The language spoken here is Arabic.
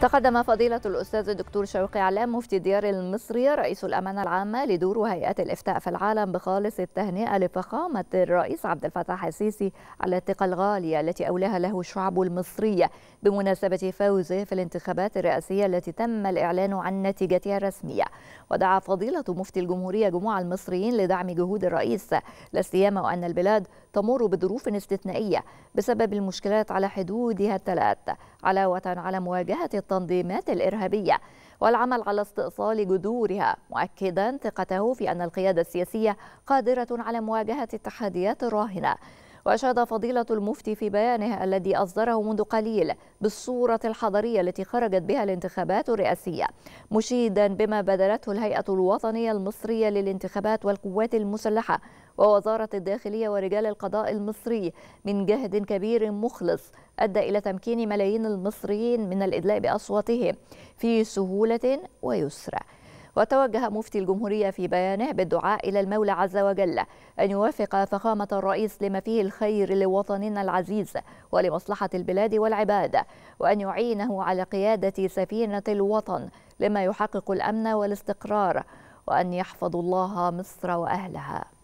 تقدم فضيلة الأستاذ الدكتور شوقي علام مفتي ديار المصرية رئيس الأمانة العامة لدور هيئات الإفتاء في العالم بخالص التهنئة لفخامة الرئيس عبد الفتاح السيسي على الثقة الغالية التي أولاها له الشعب المصري بمناسبة فوزه في الانتخابات الرئاسية التي تم الإعلان عن نتيجتها الرسمية ودعا فضيلة مفتي الجمهورية جموع المصريين لدعم جهود الرئيس لا سيما وأن البلاد تمر بظروف استثنائية بسبب المشكلات على حدودها الثلاث علاوة على مواجهة التنظيمات الإرهابية والعمل على استئصال جذورها مؤكدا ثقته في أن القيادة السياسية قادرة على مواجهة التحديات الراهنة وأشاد فضيلة المفتي في بيانه الذي أصدره منذ قليل بالصورة الحضرية التي خرجت بها الانتخابات الرئاسية مشيدا بما بذلته الهيئة الوطنية المصرية للانتخابات والقوات المسلحة ووزارة الداخلية ورجال القضاء المصري من جهد كبير مخلص أدى إلى تمكين ملايين المصريين من الإدلاء بأصواتهم في سهولة ويسرى وتوجه مفتي الجمهورية في بيانه بالدعاء إلى المولى عز وجل أن يوافق فخامة الرئيس لما فيه الخير لوطننا العزيز ولمصلحة البلاد والعباد وأن يعينه على قيادة سفينة الوطن لما يحقق الأمن والاستقرار وأن يحفظ الله مصر وأهلها